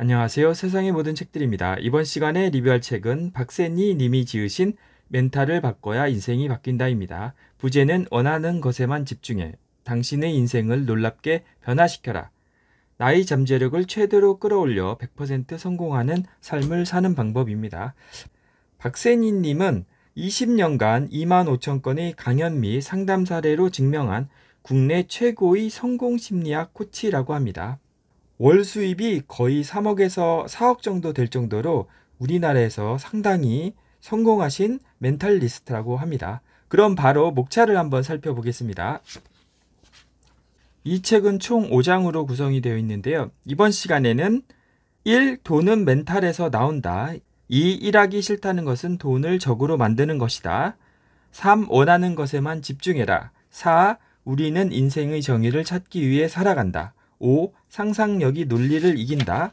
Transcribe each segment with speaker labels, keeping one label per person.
Speaker 1: 안녕하세요. 세상의 모든 책들입니다. 이번 시간에 리뷰할 책은 박세니 님이 지으신 멘탈을 바꿔야 인생이 바뀐다입니다. 부제는 원하는 것에만 집중해. 당신의 인생을 놀랍게 변화시켜라. 나의 잠재력을 최대로 끌어올려 100% 성공하는 삶을 사는 방법입니다. 박세니 님은 20년간 2만 5천 건의 강연 및 상담 사례로 증명한 국내 최고의 성공 심리학 코치라고 합니다. 월 수입이 거의 3억에서 4억 정도 될 정도로 우리나라에서 상당히 성공하신 멘탈리스트라고 합니다. 그럼 바로 목차를 한번 살펴보겠습니다. 이 책은 총 5장으로 구성이 되어 있는데요. 이번 시간에는 1. 돈은 멘탈에서 나온다. 2. 일하기 싫다는 것은 돈을 적으로 만드는 것이다. 3. 원하는 것에만 집중해라. 4. 우리는 인생의 정의를 찾기 위해 살아간다. 5. 상상력이 논리를 이긴다.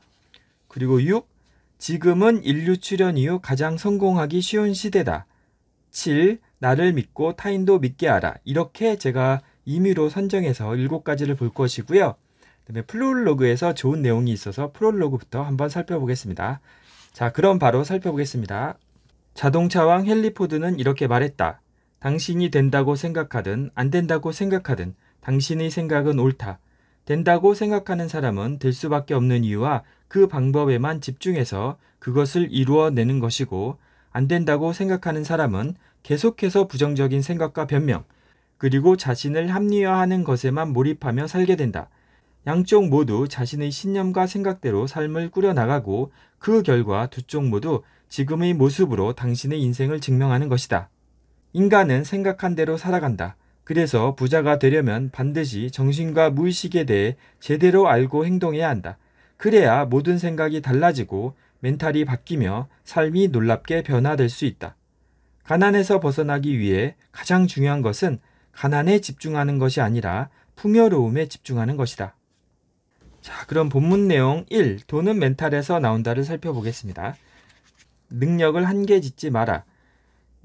Speaker 1: 그리고 6. 지금은 인류 출현 이후 가장 성공하기 쉬운 시대다. 7. 나를 믿고 타인도 믿게 하라. 이렇게 제가 임의로 선정해서 7가지를 볼 것이고요. 그다음에 플로로그에서 좋은 내용이 있어서 프롤로그부터 한번 살펴보겠습니다. 자, 그럼 바로 살펴보겠습니다. 자동차왕 헨리 포드는 이렇게 말했다. 당신이 된다고 생각하든 안 된다고 생각하든 당신의 생각은 옳다. 된다고 생각하는 사람은 될 수밖에 없는 이유와 그 방법에만 집중해서 그것을 이루어내는 것이고 안 된다고 생각하는 사람은 계속해서 부정적인 생각과 변명, 그리고 자신을 합리화하는 것에만 몰입하며 살게 된다. 양쪽 모두 자신의 신념과 생각대로 삶을 꾸려나가고 그 결과 두쪽 모두 지금의 모습으로 당신의 인생을 증명하는 것이다. 인간은 생각한 대로 살아간다. 그래서 부자가 되려면 반드시 정신과 무의식에 대해 제대로 알고 행동해야 한다. 그래야 모든 생각이 달라지고 멘탈이 바뀌며 삶이 놀랍게 변화될 수 있다. 가난에서 벗어나기 위해 가장 중요한 것은 가난에 집중하는 것이 아니라 풍요로움에 집중하는 것이다. 자, 그럼 본문 내용 1. 돈은 멘탈에서 나온다를 살펴보겠습니다. 능력을 한계 짓지 마라.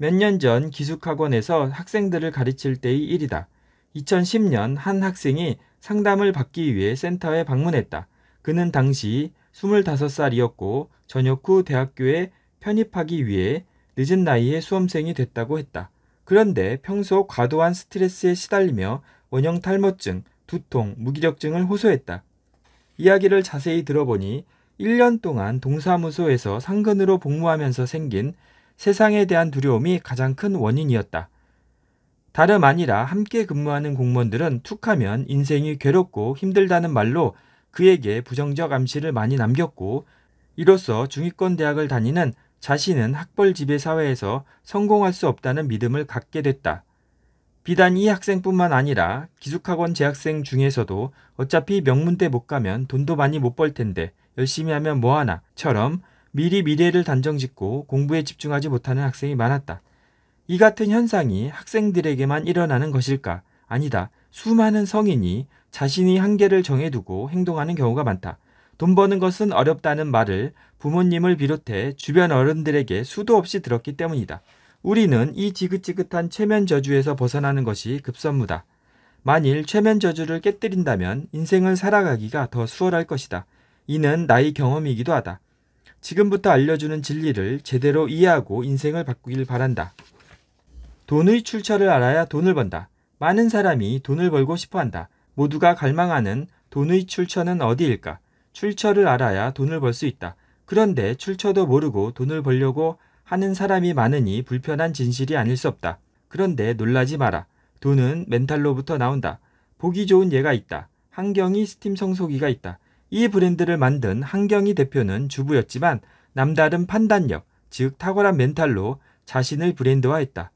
Speaker 1: 몇년전 기숙학원에서 학생들을 가르칠 때의 일이다. 2010년 한 학생이 상담을 받기 위해 센터에 방문했다. 그는 당시 25살이었고 전역 후 대학교에 편입하기 위해 늦은 나이에 수험생이 됐다고 했다. 그런데 평소 과도한 스트레스에 시달리며 원형 탈모증, 두통, 무기력증을 호소했다. 이야기를 자세히 들어보니 1년 동안 동사무소에서 상근으로 복무하면서 생긴 세상에 대한 두려움이 가장 큰 원인이었다. 다름 아니라 함께 근무하는 공무원들은 툭하면 인생이 괴롭고 힘들다는 말로 그에게 부정적 암시를 많이 남겼고 이로써 중위권 대학을 다니는 자신은 학벌 지배 사회에서 성공할 수 없다는 믿음을 갖게 됐다. 비단 이 학생뿐만 아니라 기숙학원 재학생 중에서도 어차피 명문대 못 가면 돈도 많이 못 벌 텐데 열심히 하면 뭐하나처럼 미리 미래를 단정짓고 공부에 집중하지 못하는 학생이 많았다. 이 같은 현상이 학생들에게만 일어나는 것일까? 아니다. 수많은 성인이 자신이 한계를 정해두고 행동하는 경우가 많다. 돈 버는 것은 어렵다는 말을 부모님을 비롯해 주변 어른들에게 수도 없이 들었기 때문이다. 우리는 이 지긋지긋한 최면 저주에서 벗어나는 것이 급선무다. 만일 최면 저주를 깨뜨린다면 인생을 살아가기가 더 수월할 것이다. 이는 나의 경험이기도 하다. 지금부터 알려주는 진리를 제대로 이해하고 인생을 바꾸길 바란다. 돈의 출처를 알아야 돈을 번다. 많은 사람이 돈을 벌고 싶어 한다. 모두가 갈망하는 돈의 출처는 어디일까? 출처를 알아야 돈을 벌 수 있다. 그런데 출처도 모르고 돈을 벌려고 하는 사람이 많으니 불편한 진실이 아닐 수 없다. 그런데 놀라지 마라. 돈은 멘탈로부터 나온다. 보기 좋은 예가 있다. 환경이 스팀 성소기가 있다. 이 브랜드를 만든 한경희 대표는 주부였지만 남다른 판단력, 즉 탁월한 멘탈로 자신을 브랜드화했다.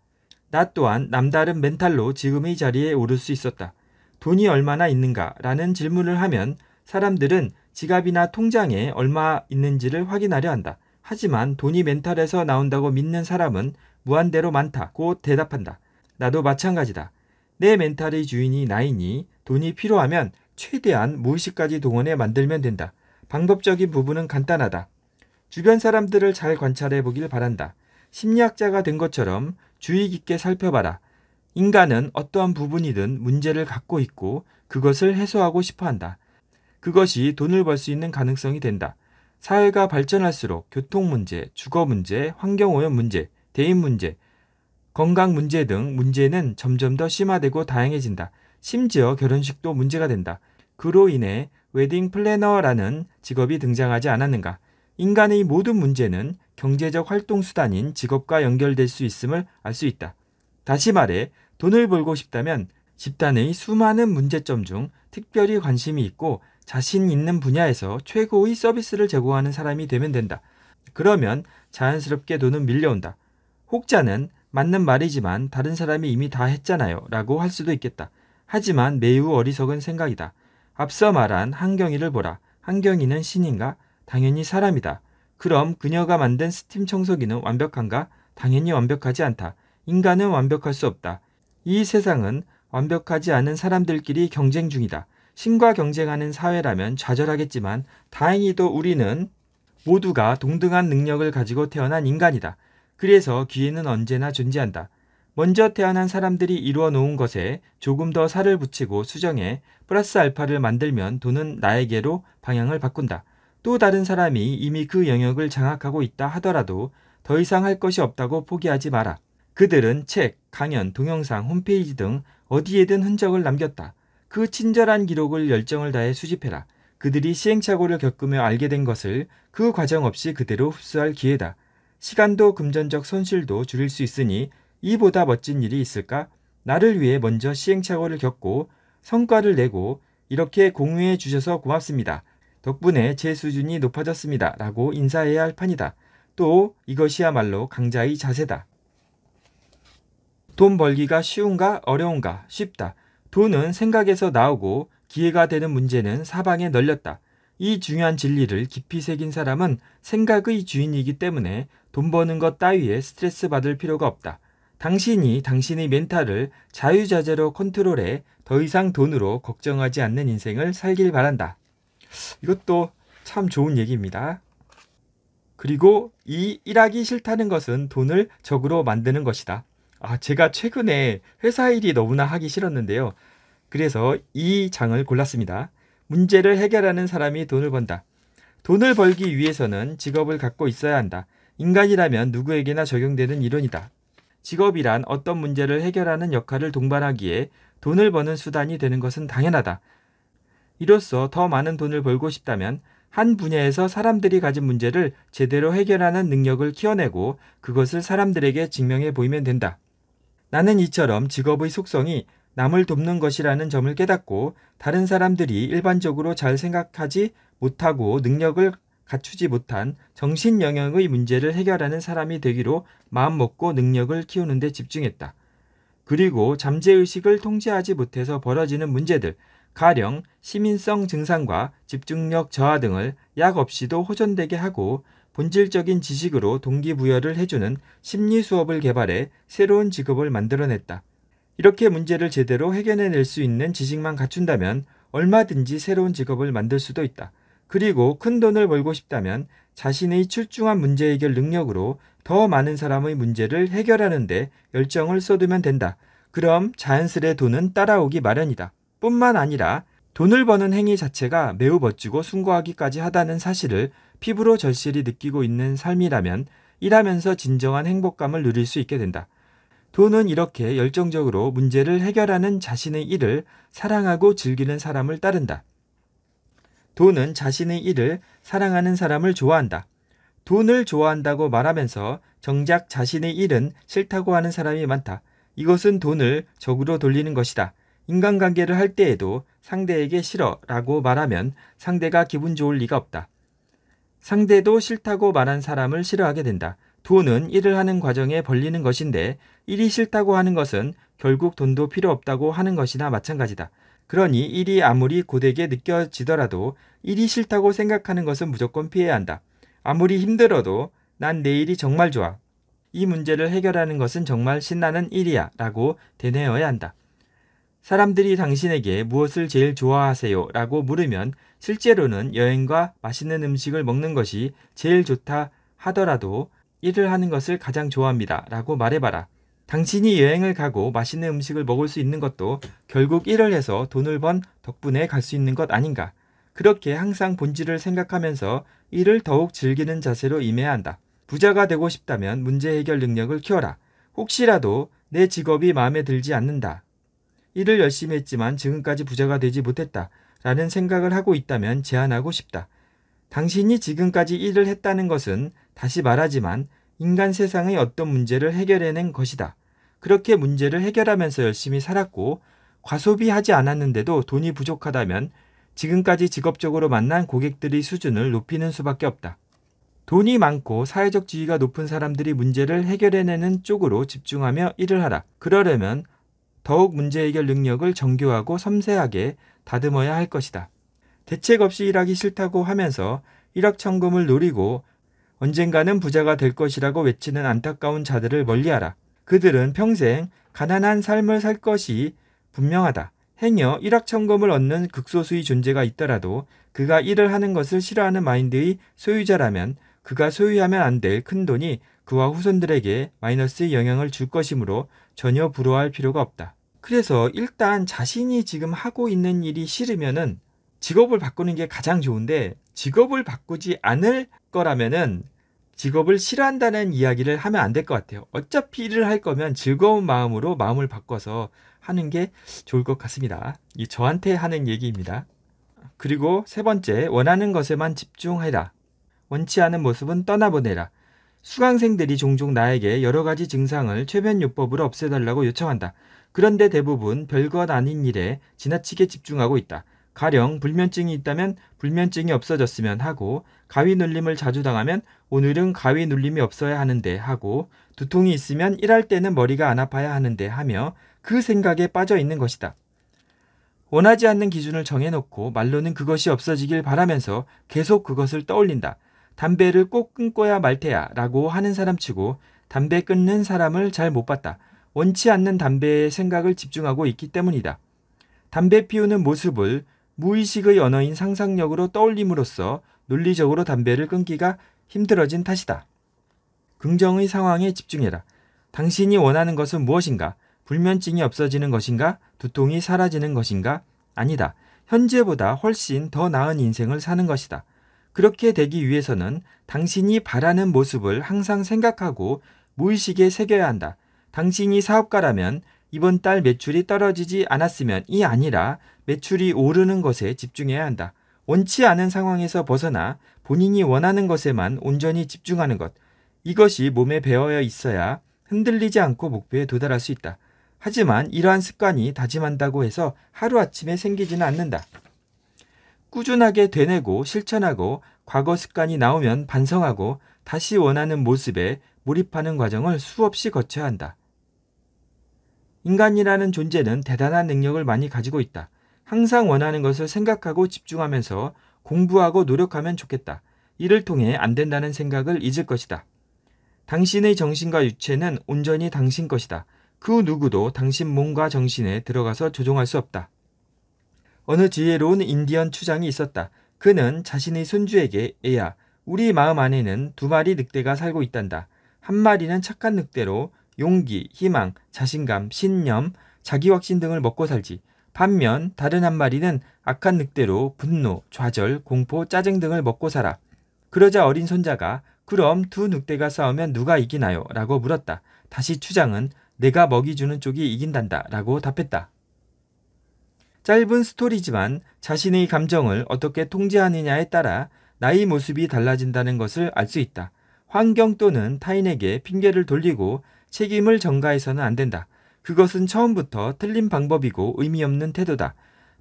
Speaker 1: 나 또한 남다른 멘탈로 지금의 자리에 오를 수 있었다. 돈이 얼마나 있는가? 라는 질문을 하면 사람들은 지갑이나 통장에 얼마 있는지를 확인하려 한다. 하지만 돈이 멘탈에서 나온다고 믿는 사람은 무한대로 많다고 대답한다. 나도 마찬가지다. 내 멘탈의 주인이 나이니 돈이 필요하면 최대한 무의식까지 동원해 만들면 된다. 방법적인 부분은 간단하다. 주변 사람들을 잘 관찰해 보길 바란다. 심리학자가 된 것처럼 주의 깊게 살펴봐라. 인간은 어떠한 부분이든 문제를 갖고 있고 그것을 해소하고 싶어 한다. 그것이 돈을 벌 수 있는 가능성이 된다. 사회가 발전할수록 교통 문제, 주거 문제, 환경 오염 문제, 대인 문제, 건강 문제 등 문제는 점점 더 심화되고 다양해진다. 심지어 결혼식도 문제가 된다. 그로 인해 웨딩 플래너라는 직업이 등장하지 않았는가? 인간의 모든 문제는 경제적 활동 수단인 직업과 연결될 수 있음을 알 수 있다. 다시 말해 돈을 벌고 싶다면 집단의 수많은 문제점 중 특별히 관심이 있고 자신 있는 분야에서 최고의 서비스를 제공하는 사람이 되면 된다. 그러면 자연스럽게 돈은 밀려온다. 혹자는 맞는 말이지만 다른 사람이 이미 다 했잖아요. 라고 할 수도 있겠다. 하지만 매우 어리석은 생각이다. 앞서 말한 한경이를 보라. 한경이는 신인가? 당연히 사람이다. 그럼 그녀가 만든 스팀 청소기는 완벽한가? 당연히 완벽하지 않다. 인간은 완벽할 수 없다. 이 세상은 완벽하지 않은 사람들끼리 경쟁 중이다. 신과 경쟁하는 사회라면 좌절하겠지만 다행히도 우리는 모두가 동등한 능력을 가지고 태어난 인간이다. 그래서 기회는 언제나 존재한다. 먼저 태어난 사람들이 이루어 놓은 것에 조금 더 살을 붙이고 수정해 플러스 알파를 만들면 돈은 나에게로 방향을 바꾼다. 또 다른 사람이 이미 그 영역을 장악하고 있다 하더라도 더 이상 할 것이 없다고 포기하지 마라. 그들은 책, 강연, 동영상, 홈페이지 등 어디에든 흔적을 남겼다. 그 친절한 기록을 열정을 다해 수집해라. 그들이 시행착오를 겪으며 알게 된 것을 그 과정 없이 그대로 흡수할 기회다. 시간도 금전적 손실도 줄일 수 있으니 이보다 멋진 일이 있을까? 나를 위해 먼저 시행착오를 겪고 성과를 내고 이렇게 공유해 주셔서 고맙습니다. 덕분에 제 수준이 높아졌습니다. 라고 인사해야 할 판이다. 또 이것이야말로 강자의 자세다. 돈 벌기가 쉬운가 어려운가 쉽다. 돈은 생각에서 나오고 기회가 되는 문제는 사방에 널렸다. 이 중요한 진리를 깊이 새긴 사람은 생각의 주인이기 때문에 돈 버는 것 따위에 스트레스 받을 필요가 없다. 당신이 당신의 멘탈을 자유자재로 컨트롤해 더 이상 돈으로 걱정하지 않는 인생을 살길 바란다. 이것도 참 좋은 얘기입니다. 그리고 이 일하기 싫다는 것은 돈을 적으로 만드는 것이다. 아, 제가 최근에 회사 일이 너무나 하기 싫었는데요. 그래서 이 장을 골랐습니다. 문제를 해결하는 사람이 돈을 번다. 돈을 벌기 위해서는 직업을 갖고 있어야 한다. 인간이라면 누구에게나 적용되는 이론이다. 직업이란 어떤 문제를 해결하는 역할을 동반하기에 돈을 버는 수단이 되는 것은 당연하다. 이로써 더 많은 돈을 벌고 싶다면 한 분야에서 사람들이 가진 문제를 제대로 해결하는 능력을 키워내고 그것을 사람들에게 증명해 보이면 된다. 나는 이처럼 직업의 속성이 남을 돕는 것이라는 점을 깨닫고 다른 사람들이 일반적으로 잘 생각하지 못하고 능력을 갖추지 못한 정신 영역의 문제를 해결하는 사람이 되기로 마음먹고 능력을 키우는 데 집중했다. 그리고 잠재의식을 통제하지 못해서 벌어지는 문제들, 가령 시민성 증상과 집중력 저하 등을 약 없이도 호전되게 하고 본질적인 지식으로 동기부여를 해주는 심리 수업을 개발해 새로운 직업을 만들어냈다. 이렇게 문제를 제대로 해결해낼 수 있는 지식만 갖춘다면 얼마든지 새로운 직업을 만들 수도 있다. 그리고 큰 돈을 벌고 싶다면 자신의 출중한 문제 해결 능력으로 더 많은 사람의 문제를 해결하는데 열정을 쏟으면 된다. 그럼 자연스레 돈은 따라오기 마련이다. 뿐만 아니라 돈을 버는 행위 자체가 매우 멋지고 숭고하기까지 하다는 사실을 피부로 절실히 느끼고 있는 삶이라면 일하면서 진정한 행복감을 누릴 수 있게 된다. 돈은 이렇게 열정적으로 문제를 해결하는 자신의 일을 사랑하고 즐기는 사람을 따른다. 돈은 자신의 일을 사랑하는 사람을 좋아한다. 돈을 좋아한다고 말하면서 정작 자신의 일은 싫다고 하는 사람이 많다. 이것은 돈을 적으로 돌리는 것이다. 인간관계를 할 때에도 상대에게 싫어 라고 말하면 상대가 기분 좋을 리가 없다. 상대도 싫다고 말한 사람을 싫어하게 된다. 돈은 일을 하는 과정에 벌리는 것인데 일이 싫다고 하는 것은 결국 돈도 필요 없다고 하는 것이나 마찬가지다. 그러니 일이 아무리 고되게 느껴지더라도 일이 싫다고 생각하는 것은 무조건 피해야 한다. 아무리 힘들어도 난 내 일이 정말 좋아. 이 문제를 해결하는 것은 정말 신나는 일이야 라고 되뇌어야 한다. 사람들이 당신에게 무엇을 제일 좋아하세요? 라고 물으면 실제로는 여행과 맛있는 음식을 먹는 것이 제일 좋다 하더라도 일을 하는 것을 가장 좋아합니다. 라고 말해봐라. 당신이 여행을 가고 맛있는 음식을 먹을 수 있는 것도 결국 일을 해서 돈을 번 덕분에 갈 수 있는 것 아닌가. 그렇게 항상 본질을 생각하면서 일을 더욱 즐기는 자세로 임해야 한다. 부자가 되고 싶다면 문제 해결 능력을 키워라. 혹시라도 내 직업이 마음에 들지 않는다. 일을 열심히 했지만 지금까지 부자가 되지 못했다. 라는 생각을 하고 있다면 제안하고 싶다. 당신이 지금까지 일을 했다는 것은 다시 말하지만 인간 세상의 어떤 문제를 해결해낸 것이다. 그렇게 문제를 해결하면서 열심히 살았고 과소비하지 않았는데도 돈이 부족하다면 지금까지 직업적으로 만난 고객들의 수준을 높이는 수밖에 없다. 돈이 많고 사회적 지위가 높은 사람들이 문제를 해결해내는 쪽으로 집중하며 일을 하라. 그러려면 더욱 문제 해결 능력을 정교하고 섬세하게 다듬어야 할 것이다. 대책 없이 일하기 싫다고 하면서 일확천금을 노리고 언젠가는 부자가 될 것이라고 외치는 안타까운 자들을 멀리하라. 그들은 평생 가난한 삶을 살 것이 분명하다. 행여 일확천금을 얻는 극소수의 존재가 있더라도 그가 일을 하는 것을 싫어하는 마인드의 소유자라면 그가 소유하면 안 될 큰 돈이 그와 후손들에게 마이너스의 영향을 줄 것이므로 전혀 부러워할 필요가 없다. 그래서 일단 자신이 지금 하고 있는 일이 싫으면은 직업을 바꾸는 게 가장 좋은데 직업을 바꾸지 않을 거라면은 직업을 싫어한다는 이야기를 하면 안 될 것 같아요. 어차피 일을 할 거면 즐거운 마음으로 마음을 바꿔서 하는 게 좋을 것 같습니다. 이 저한테 하는 얘기입니다. 그리고 세 번째, 원하는 것에만 집중해라. 원치 않은 모습은 떠나보내라. 수강생들이 종종 나에게 여러 가지 증상을 최면요법으로 없애달라고 요청한다. 그런데 대부분 별것 아닌 일에 지나치게 집중하고 있다. 가령 불면증이 있다면 불면증이 없어졌으면 하고 가위 눌림을 자주 당하면 오늘은 가위 눌림이 없어야 하는데 하고 두통이 있으면 일할 때는 머리가 안 아파야 하는데 하며 그 생각에 빠져 있는 것이다. 원하지 않는 기준을 정해놓고 말로는 그것이 없어지길 바라면서 계속 그것을 떠올린다. 담배를 꼭 끊고야 말테야 라고 하는 사람치고 담배 끊는 사람을 잘 못 봤다. 원치 않는 담배의 생각을 집중하고 있기 때문이다. 담배 피우는 모습을 무의식의 언어인 상상력으로 떠올림으로써 논리적으로 담배를 끊기가 힘들어진 탓이다. 긍정의 상황에 집중해라. 당신이 원하는 것은 무엇인가? 불면증이 없어지는 것인가? 두통이 사라지는 것인가? 아니다. 현재보다 훨씬 더 나은 인생을 사는 것이다. 그렇게 되기 위해서는 당신이 바라는 모습을 항상 생각하고 무의식에 새겨야 한다. 당신이 사업가라면 이번 달 매출이 떨어지지 않았으면이 아니라 매출이 오르는 것에 집중해야 한다. 원치 않은 상황에서 벗어나 본인이 원하는 것에만 온전히 집중하는 것. 이것이 몸에 배어 있어야 흔들리지 않고 목표에 도달할 수 있다. 하지만 이러한 습관이 다짐한다고 해서 하루아침에 생기지는 않는다. 꾸준하게 되뇌고 실천하고 과거 습관이 나오면 반성하고 다시 원하는 모습에 몰입하는 과정을 수없이 거쳐야 한다. 인간이라는 존재는 대단한 능력을 많이 가지고 있다. 항상 원하는 것을 생각하고 집중하면서 공부하고 노력하면 좋겠다. 이를 통해 안 된다는 생각을 잊을 것이다. 당신의 정신과 육체는 온전히 당신 것이다. 그 누구도 당신 몸과 정신에 들어가서 조종할 수 없다. 어느 지혜로운 인디언 추장이 있었다. 그는 자신의 손주에게 애야, 우리 마음 안에는 두 마리 늑대가 살고 있단다. 한 마리는 착한 늑대로 용기, 희망, 자신감, 신념, 자기 확신 등을 먹고 살지. 반면 다른 한 마리는 악한 늑대로 분노, 좌절, 공포, 짜증 등을 먹고 살아. 그러자 어린 손자가 그럼 두 늑대가 싸우면 누가 이기나요? 라고 물었다. 다시 추장은 내가 먹이 주는 쪽이 이긴단다. 라고 답했다. 짧은 스토리지만 자신의 감정을 어떻게 통제하느냐에 따라 나의 모습이 달라진다는 것을 알 수 있다. 환경 또는 타인에게 핑계를 돌리고 책임을 전가해서는 안 된다. 그것은 처음부터 틀린 방법이고 의미 없는 태도다.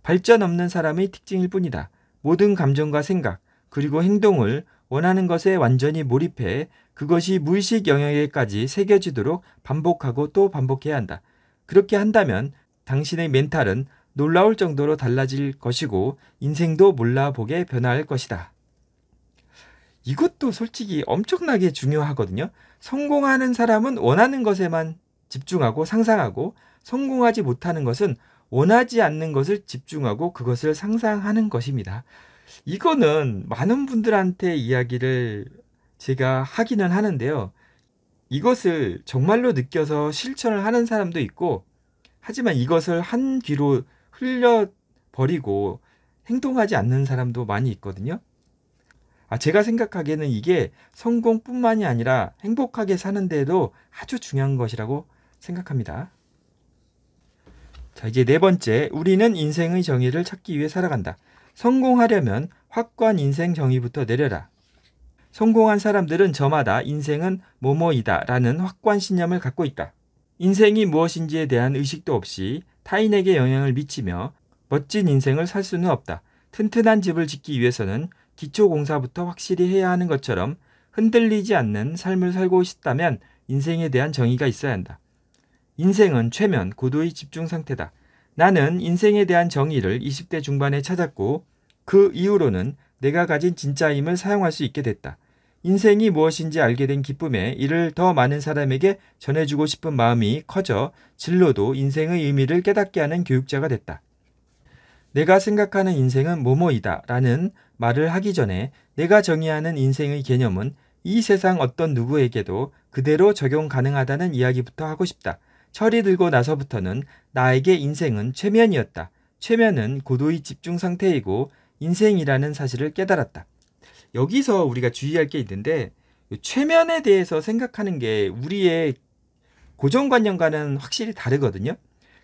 Speaker 1: 발전 없는 사람의 특징일 뿐이다. 모든 감정과 생각, 그리고 행동을 원하는 것에 완전히 몰입해 그것이 무의식 영역에까지 새겨지도록 반복하고 또 반복해야 한다. 그렇게 한다면 당신의 멘탈은 놀라울 정도로 달라질 것이고 인생도 몰라보게 변화할 것이다. 이것도 솔직히 엄청나게 중요하거든요. 성공하는 사람은 원하는 것에만 집중하고 상상하고 성공하지 못하는 것은 원하지 않는 것을 집중하고 그것을 상상하는 것입니다. 이거는 많은 분들한테 이야기를 제가 하기는 하는데요. 이것을 정말로 느껴서 실천을 하는 사람도 있고, 하지만 이것을 한 귀로 흘려버리고 행동하지 않는 사람도 많이 있거든요. 아, 제가 생각하기에는 이게 성공뿐만이 아니라 행복하게 사는 데에도 아주 중요한 것이라고 생각합니다. 자, 이제 네 번째. 우리는 인생의 정의를 찾기 위해 살아간다. 성공하려면 확고한 인생 정의부터 내려라. 성공한 사람들은 저마다 인생은 뭐뭐이다 라는 확고한 신념을 갖고 있다. 인생이 무엇인지에 대한 의식도 없이 타인에게 영향을 미치며 멋진 인생을 살 수는 없다. 튼튼한 집을 짓기 위해서는 기초공사부터 확실히 해야 하는 것처럼 흔들리지 않는 삶을 살고 싶다면 인생에 대한 정의가 있어야 한다. 인생은 최면, 고도의 집중 상태다. 나는 인생에 대한 정의를 20대 중반에 찾았고 그 이후로는 내가 가진 진짜임을 사용할 수 있게 됐다. 인생이 무엇인지 알게 된 기쁨에 이를 더 많은 사람에게 전해주고 싶은 마음이 커져 진로도 인생의 의미를 깨닫게 하는 교육자가 됐다. 내가 생각하는 인생은 뭐뭐이다 라는 말을 하기 전에 내가 정의하는 인생의 개념은 이 세상 어떤 누구에게도 그대로 적용 가능하다는 이야기부터 하고 싶다. 철이 들고 나서부터는 나에게 인생은 최면이었다. 최면은 고도의 집중 상태이고 인생이라는 사실을 깨달았다. 여기서 우리가 주의할 게 있는데 최면에 대해서 생각하는 게 우리의 고정관념과는 확실히 다르거든요.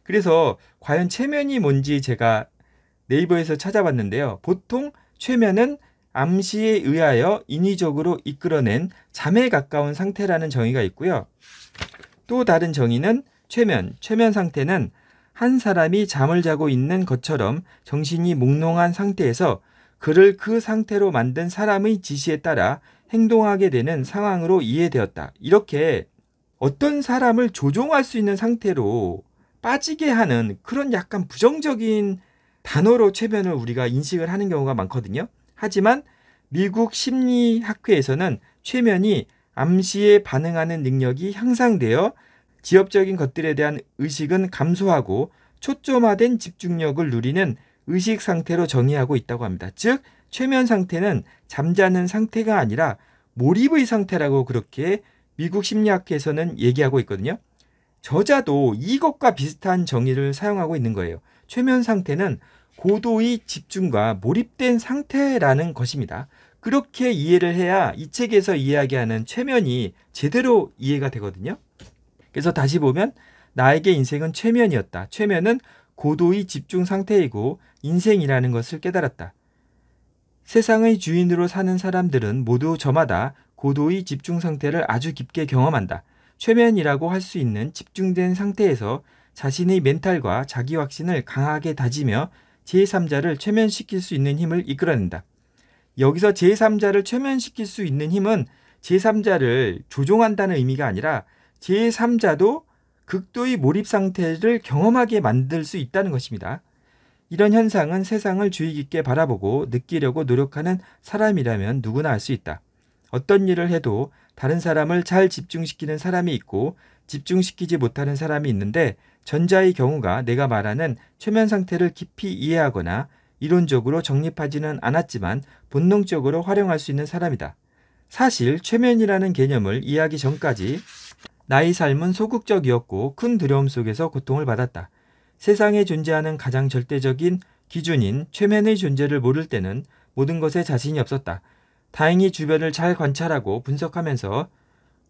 Speaker 1: 그래서 과연 최면이 뭔지 제가 네이버에서 찾아봤는데요. 보통 최면은 암시에 의하여 인위적으로 이끌어낸 잠에 가까운 상태라는 정의가 있고요. 또 다른 정의는 최면, 최면 상태는 한 사람이 잠을 자고 있는 것처럼 정신이 몽롱한 상태에서 그를 그 상태로 만든 사람의 지시에 따라 행동하게 되는 상황으로 이해되었다. 이렇게 어떤 사람을 조종할 수 있는 상태로 빠지게 하는 그런 약간 부정적인 단어로 최면을 우리가 인식을 하는 경우가 많거든요. 하지만 미국 심리학회에서는 최면이 암시에 반응하는 능력이 향상되어 지엽적인 것들에 대한 의식은 감소하고 초점화된 집중력을 누리는 의식 상태로 정의하고 있다고 합니다. 즉, 최면 상태는 잠자는 상태가 아니라 몰입의 상태라고 그렇게 미국 심리학회에서는 얘기하고 있거든요. 저자도 이것과 비슷한 정의를 사용하고 있는 거예요. 최면 상태는 고도의 집중과 몰입된 상태라는 것입니다. 그렇게 이해를 해야 이 책에서 이야기하는 최면이 제대로 이해가 되거든요. 그래서 다시 보면 나에게 인생은 최면이었다. 최면은 고도의 집중 상태이고 인생이라는 것을 깨달았다. 세상의 주인으로 사는 사람들은 모두 저마다 고도의 집중 상태를 아주 깊게 경험한다. 최면이라고 할 수 있는 집중된 상태에서 자신의 멘탈과 자기 확신을 강하게 다지며 제3자를 최면시킬 수 있는 힘을 이끌어낸다. 여기서 제3자를 최면시킬 수 있는 힘은 제3자를 조종한다는 의미가 아니라 제3자도 극도의 몰입 상태를 경험하게 만들 수 있다는 것입니다. 이런 현상은 세상을 주의 깊게 바라보고 느끼려고 노력하는 사람이라면 누구나 알 수 있다. 어떤 일을 해도 다른 사람을 잘 집중시키는 사람이 있고 집중시키지 못하는 사람이 있는데 전자의 경우가 내가 말하는 최면 상태를 깊이 이해하거나 이론적으로 정립하지는 않았지만 본능적으로 활용할 수 있는 사람이다. 사실 최면이라는 개념을 이해하기 전까지 나의 삶은 소극적이었고 큰 두려움 속에서 고통을 받았다. 세상에 존재하는 가장 절대적인 기준인 최면의 존재를 모를 때는 모든 것에 자신이 없었다. 다행히 주변을 잘 관찰하고 분석하면서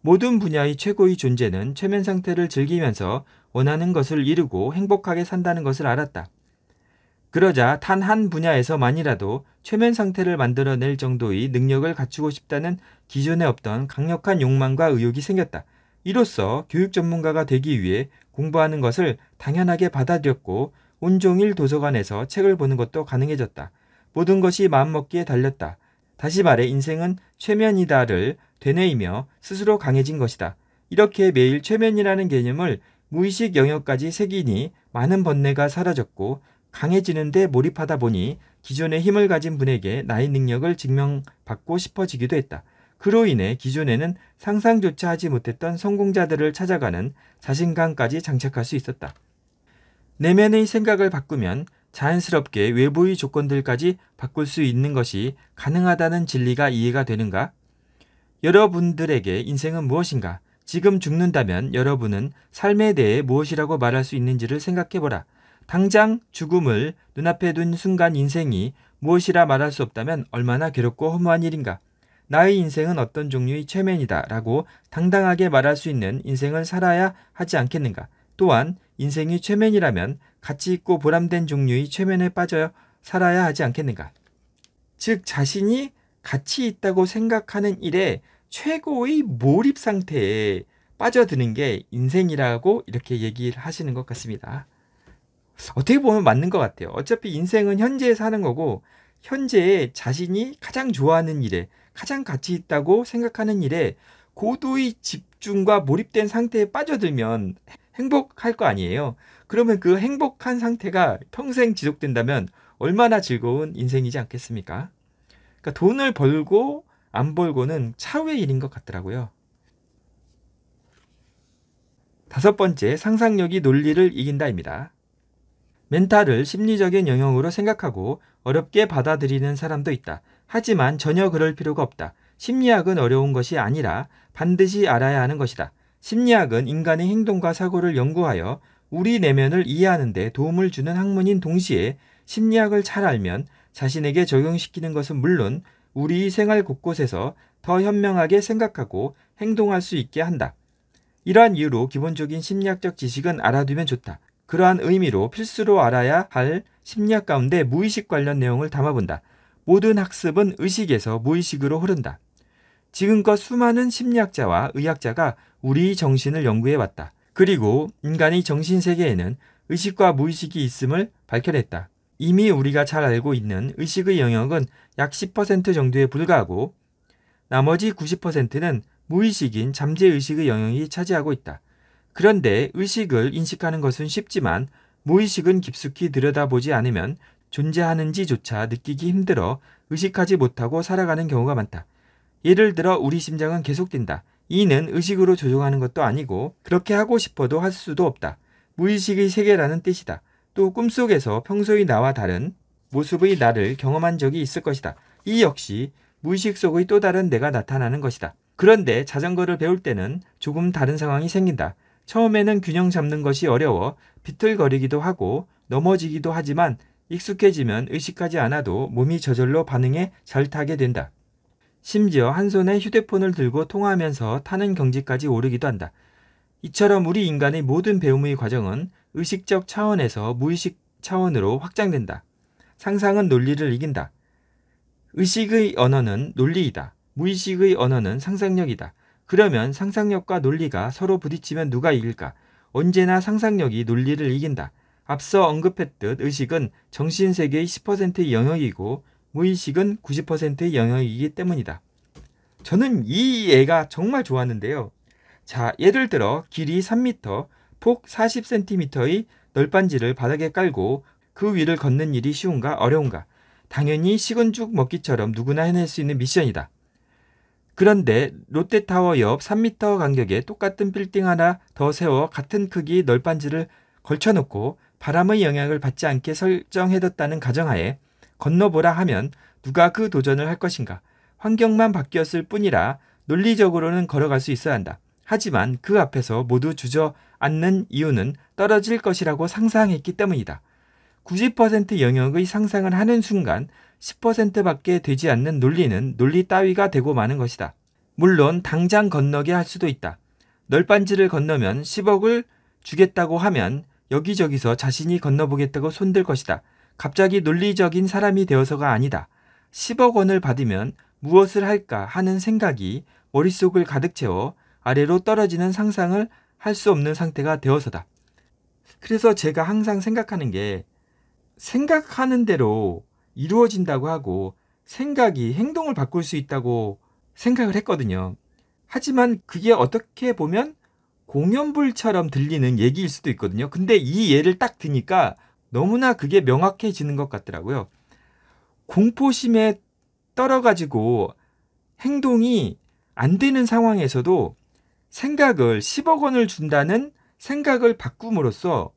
Speaker 1: 모든 분야의 최고의 존재는 최면 상태를 즐기면서 원하는 것을 이루고 행복하게 산다는 것을 알았다. 그러자 단 한 분야에서만이라도 최면 상태를 만들어낼 정도의 능력을 갖추고 싶다는 기존에 없던 강력한 욕망과 의욕이 생겼다. 이로써 교육 전문가가 되기 위해 공부하는 것을 당연하게 받아들였고 온종일 도서관에서 책을 보는 것도 가능해졌다. 모든 것이 마음먹기에 달렸다. 다시 말해 인생은 최면이다를 되뇌이며 스스로 강해진 것이다. 이렇게 매일 최면이라는 개념을 무의식 영역까지 새기니 많은 번뇌가 사라졌고 강해지는데 몰입하다 보니 기존의 힘을 가진 분에게 나의 능력을 증명받고 싶어지기도 했다. 그로 인해 기존에는 상상조차 하지 못했던 성공자들을 찾아가는 자신감까지 장착할 수 있었다. 내면의 생각을 바꾸면 자연스럽게 외부의 조건들까지 바꿀 수 있는 것이 가능하다는 진리가 이해가 되는가? 여러분들에게 인생은 무엇인가? 지금 죽는다면 여러분은 삶에 대해 무엇이라고 말할 수 있는지를 생각해보라. 당장 죽음을 눈앞에 둔 순간 인생이 무엇이라 말할 수 없다면 얼마나 괴롭고 허무한 일인가. 나의 인생은 어떤 종류의 최면이다 라고 당당하게 말할 수 있는 인생을 살아야 하지 않겠는가. 또한 인생이 최면이라면 가치 있고 보람된 종류의 최면에 빠져 살아야 하지 않겠는가. 즉, 자신이 가치 있다고 생각하는 일에 최고의 몰입 상태에 빠져드는 게 인생이라고 이렇게 얘기를 하시는 것 같습니다. 어떻게 보면 맞는 것 같아요. 어차피 인생은 현재에 사는 거고 현재에 자신이 가장 좋아하는 일에 가장 가치 있다고 생각하는 일에 고도의 집중과 몰입된 상태에 빠져들면 행복할 거 아니에요. 그러면 그 행복한 상태가 평생 지속된다면 얼마나 즐거운 인생이지 않겠습니까? 그러니까 돈을 벌고 안 벌고는 차후의 일인 것 같더라고요. 다섯 번째, 상상력이 논리를 이긴다입니다. 멘탈을 심리적인 영역으로 생각하고 어렵게 받아들이는 사람도 있다. 하지만 전혀 그럴 필요가 없다. 심리학은 어려운 것이 아니라 반드시 알아야 하는 것이다. 심리학은 인간의 행동과 사고를 연구하여 우리 내면을 이해하는 데 도움을 주는 학문인 동시에 심리학을 잘 알면 자신에게 적용시키는 것은 물론 우리 생활 곳곳에서 더 현명하게 생각하고 행동할 수 있게 한다. 이러한 이유로 기본적인 심리학적 지식은 알아두면 좋다. 그러한 의미로 필수로 알아야 할 심리학 가운데 무의식 관련 내용을 담아본다. 모든 학습은 의식에서 무의식으로 흐른다. 지금껏 수많은 심리학자와 의학자가 우리 정신을 연구해 왔다. 그리고 인간의 정신 세계에는 의식과 무의식이 있음을 밝혀냈다. 이미 우리가 잘 알고 있는 의식의 영역은 약 10% 정도에 불과하고 나머지 90%는 무의식인 잠재의식의 영역이 차지하고 있다. 그런데 의식을 인식하는 것은 쉽지만 무의식은 깊숙이 들여다보지 않으면 존재하는지조차 느끼기 힘들어 의식하지 못하고 살아가는 경우가 많다. 예를 들어 우리 심장은 계속 뛴다. 이는 의식으로 조종하는 것도 아니고 그렇게 하고 싶어도 할 수도 없다. 무의식의 세계라는 뜻이다. 또 꿈속에서 평소의 나와 다른 모습의 나를 경험한 적이 있을 것이다. 이 역시 무의식 속의 또 다른 내가 나타나는 것이다. 그런데 자전거를 배울 때는 조금 다른 상황이 생긴다. 처음에는 균형 잡는 것이 어려워 비틀거리기도 하고 넘어지기도 하지만 익숙해지면 의식하지 않아도 몸이 저절로 반응에 잘 타게 된다. 심지어 한 손에 휴대폰을 들고 통화하면서 타는 경지까지 오르기도 한다. 이처럼 우리 인간의 모든 배움의 과정은 의식적 차원에서 무의식 차원으로 확장된다. 상상은 논리를 이긴다. 의식의 언어는 논리이다. 무의식의 언어는 상상력이다. 그러면 상상력과 논리가 서로 부딪히면 누가 이길까? 언제나 상상력이 논리를 이긴다. 앞서 언급했듯 의식은 정신세계의 10%의 영역이고 무의식은 90%의 영역이기 때문이다. 저는 이 예가 정말 좋았는데요. 자, 예를 들어 길이 3m, 폭 40cm의 널빤지를 바닥에 깔고 그 위를 걷는 일이 쉬운가 어려운가. 당연히 식은 죽 먹기처럼 누구나 해낼 수 있는 미션이다. 그런데 롯데타워 옆 3m 간격에 똑같은 빌딩 하나 더 세워 같은 크기 널빤지를 걸쳐놓고 바람의 영향을 받지 않게 설정해뒀다는 가정하에 건너보라 하면 누가 그 도전을 할 것인가? 환경만 바뀌었을 뿐이라 논리적으로는 걸어갈 수 있어야 한다. 하지만 그 앞에서 모두 주저앉는 이유는 떨어질 것이라고 상상했기 때문이다. 90% 영역의 상상을 하는 순간 10%밖에 되지 않는 논리는 논리 따위가 되고 마는 것이다. 물론 당장 건너게 할 수도 있다. 널빤지를 건너면 10억을 주겠다고 하면 여기저기서 자신이 건너보겠다고 손들 것이다. 갑자기 논리적인 사람이 되어서가 아니다. 10억 원을 받으면 무엇을 할까 하는 생각이 머릿속을 가득 채워 아래로 떨어지는 상상을 할 수 없는 상태가 되어서다. 그래서 제가 항상 생각하는 게 생각하는 대로 이루어진다고 하고 생각이 행동을 바꿀 수 있다고 생각을 했거든요. 하지만 그게 어떻게 보면 공연불처럼 들리는 얘기일 수도 있거든요. 근데 이 예를 딱 드니까 너무나 그게 명확해지는 것 같더라고요. 공포심에 떨어가지고 행동이 안 되는 상황에서도 생각을 10억 원을 준다는 생각을 바꿈으로써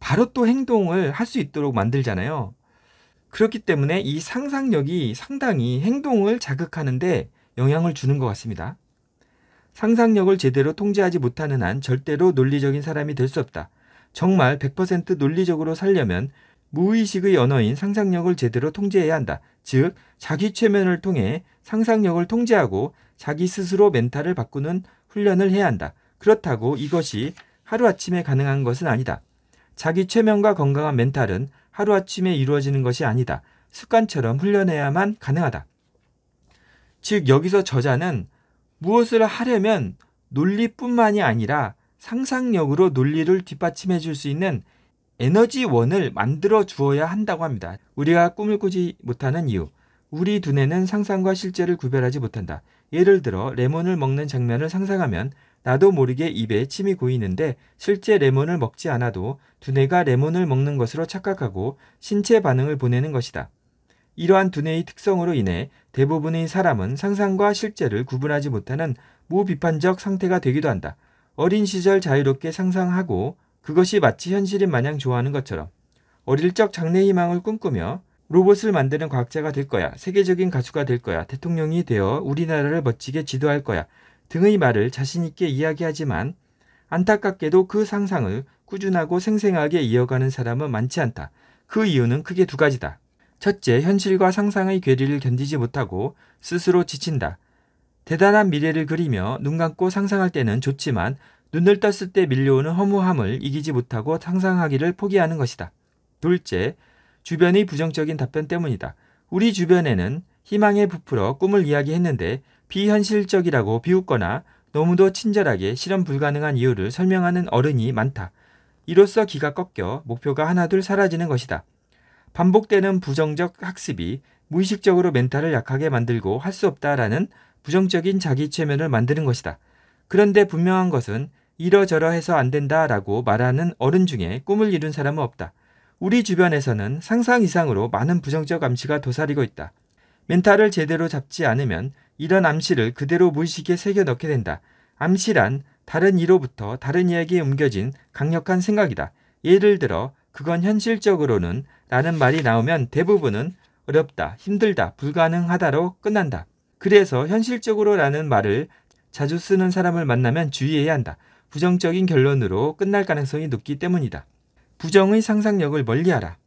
Speaker 1: 바로 또 행동을 할 수 있도록 만들잖아요. 그렇기 때문에 이 상상력이 상당히 행동을 자극하는데 영향을 주는 것 같습니다. 상상력을 제대로 통제하지 못하는 한 절대로 논리적인 사람이 될 수 없다. 정말 100% 논리적으로 살려면 무의식의 언어인 상상력을 제대로 통제해야 한다. 즉, 자기 최면을 통해 상상력을 통제하고 자기 스스로 멘탈을 바꾸는 훈련을 해야 한다. 그렇다고 이것이 하루아침에 가능한 것은 아니다. 자기 최면과 건강한 멘탈은 하루아침에 이루어지는 것이 아니다. 습관처럼 훈련해야만 가능하다. 즉, 여기서 저자는 무엇을 하려면 논리뿐만이 아니라 상상력으로 논리를 뒷받침해 줄 수 있는 에너지원을 만들어 주어야 한다고 합니다. 우리가 꿈을 꾸지 못하는 이유. 우리 두뇌는 상상과 실제를 구별하지 못한다. 예를 들어 레몬을 먹는 장면을 상상하면 나도 모르게 입에 침이 고이는데 실제 레몬을 먹지 않아도 두뇌가 레몬을 먹는 것으로 착각하고 신체 반응을 보내는 것이다. 이러한 두뇌의 특성으로 인해 대부분의 사람은 상상과 실제를 구분하지 못하는 무비판적 상태가 되기도 한다. 어린 시절 자유롭게 상상하고 그것이 마치 현실인 마냥 좋아하는 것처럼 어릴 적 장래 희망을 꿈꾸며 로봇을 만드는 과학자가 될 거야. 세계적인 가수가 될 거야. 대통령이 되어 우리나라를 멋지게 지도할 거야. 등의 말을 자신있게 이야기하지만 안타깝게도 그 상상을 꾸준하고 생생하게 이어가는 사람은 많지 않다. 그 이유는 크게 두 가지다. 첫째, 현실과 상상의 괴리를 견디지 못하고 스스로 지친다. 대단한 미래를 그리며 눈 감고 상상할 때는 좋지만 눈을 떴을 때 밀려오는 허무함을 이기지 못하고 상상하기를 포기하는 것이다. 둘째, 주변의 부정적인 답변 때문이다. 우리 주변에는 희망에 부풀어 꿈을 이야기했는데 비현실적이라고 비웃거나 너무도 친절하게 실현 불가능한 이유를 설명하는 어른이 많다. 이로써 기가 꺾여 목표가 하나둘 사라지는 것이다. 반복되는 부정적 학습이 무의식적으로 멘탈을 약하게 만들고 할 수 없다라는 부정적인 자기 최면을 만드는 것이다. 그런데 분명한 것은 이러저러 해서 안 된다라고 말하는 어른 중에 꿈을 이룬 사람은 없다. 우리 주변에서는 상상 이상으로 많은 부정적 암시가 도사리고 있다. 멘탈을 제대로 잡지 않으면 이런 암시를 그대로 무의식에 새겨 넣게 된다. 암시란 다른 이로부터 다른 이야기에 옮겨진 강력한 생각이다. 예를 들어 그건 현실적으로는 라는 말이 나오면 대부분은 어렵다, 힘들다, 불가능하다로 끝난다. 그래서 현실적으로라는 말을 자주 쓰는 사람을 만나면 주의해야 한다. 부정적인 결론으로 끝날 가능성이 높기 때문이다. 부정의 상상력을 멀리하라.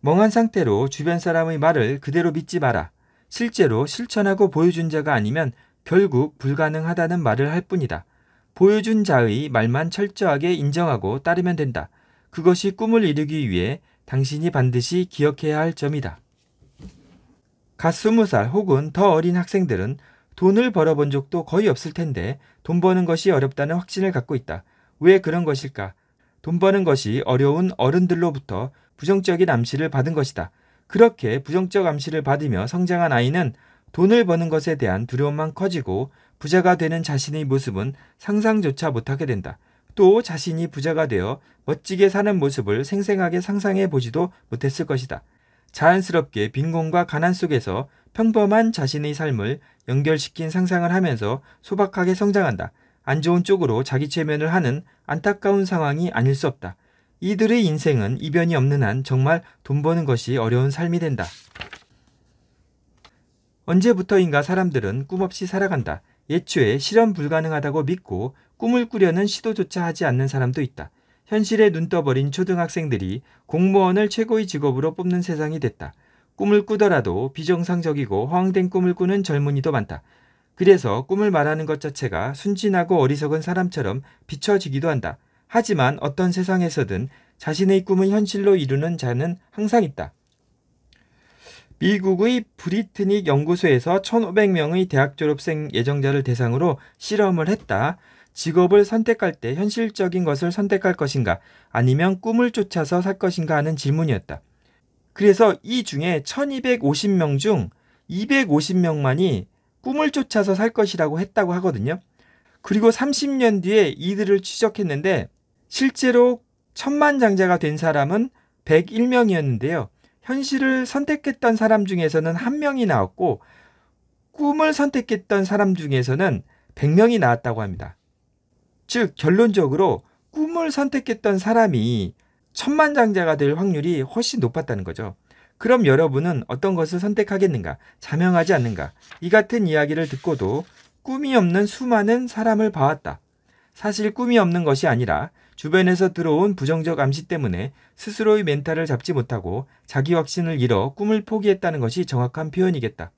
Speaker 1: 멍한 상태로 주변 사람의 말을 그대로 믿지 마라. 실제로 실천하고 보여준 자가 아니면 결국 불가능하다는 말을 할 뿐이다. 보여준 자의 말만 철저하게 인정하고 따르면 된다. 그것이 꿈을 이루기 위해 당신이 반드시 기억해야 할 점이다. 갓 스무 살 혹은 더 어린 학생들은 돈을 벌어본 적도 거의 없을 텐데 돈 버는 것이 어렵다는 확신을 갖고 있다. 왜 그런 것일까? 돈 버는 것이 어려운 어른들로부터 부정적인 암시를 받은 것이다. 그렇게 부정적 암시를 받으며 성장한 아이는 돈을 버는 것에 대한 두려움만 커지고 부자가 되는 자신의 모습은 상상조차 못하게 된다. 또 자신이 부자가 되어 멋지게 사는 모습을 생생하게 상상해 보지도 못했을 것이다. 자연스럽게 빈곤과 가난 속에서 평범한 자신의 삶을 연결시킨 상상을 하면서 소박하게 성장한다. 안 좋은 쪽으로 자기 체면을 하는 안타까운 상황이 아닐 수 없다. 이들의 인생은 이변이 없는 한 정말 돈 버는 것이 어려운 삶이 된다. 언제부터인가 사람들은 꿈없이 살아간다. 예초에 실현 불가능하다고 믿고 꿈을 꾸려는 시도조차 하지 않는 사람도 있다. 현실에 눈 떠버린 초등학생들이 공무원을 최고의 직업으로 뽑는 세상이 됐다. 꿈을 꾸더라도 비정상적이고 허황된 꿈을 꾸는 젊은이도 많다. 그래서 꿈을 말하는 것 자체가 순진하고 어리석은 사람처럼 비춰지기도 한다. 하지만 어떤 세상에서든 자신의 꿈을 현실로 이루는 자는 항상 있다. 미국의 브리트닉 연구소에서 1,500명의 대학 졸업생 예정자를 대상으로 실험을 했다. 직업을 선택할 때 현실적인 것을 선택할 것인가 아니면 꿈을 쫓아서 살 것인가 하는 질문이었다. 그래서 이 중에 1,250명 중 250명만이 꿈을 쫓아서 살 것이라고 했다고 하거든요. 그리고 30년 뒤에 이들을 추적했는데 실제로 천만장자가 된 사람은 101명이었는데요. 현실을 선택했던 사람 중에서는 한 명이 나왔고 꿈을 선택했던 사람 중에서는 100명이 나왔다고 합니다. 즉 결론적으로 꿈을 선택했던 사람이 천만장자가 될 확률이 훨씬 높았다는 거죠. 그럼 여러분은 어떤 것을 선택하겠는가? 자명하지 않는가? 이 같은 이야기를 듣고도 꿈이 없는 수많은 사람을 봐왔다. 사실 꿈이 없는 것이 아니라 주변에서 들어온 부정적 암시 때문에 스스로의 멘탈을 잡지 못하고 자기 확신을 잃어 꿈을 포기했다는 것이 정확한 표현이겠다.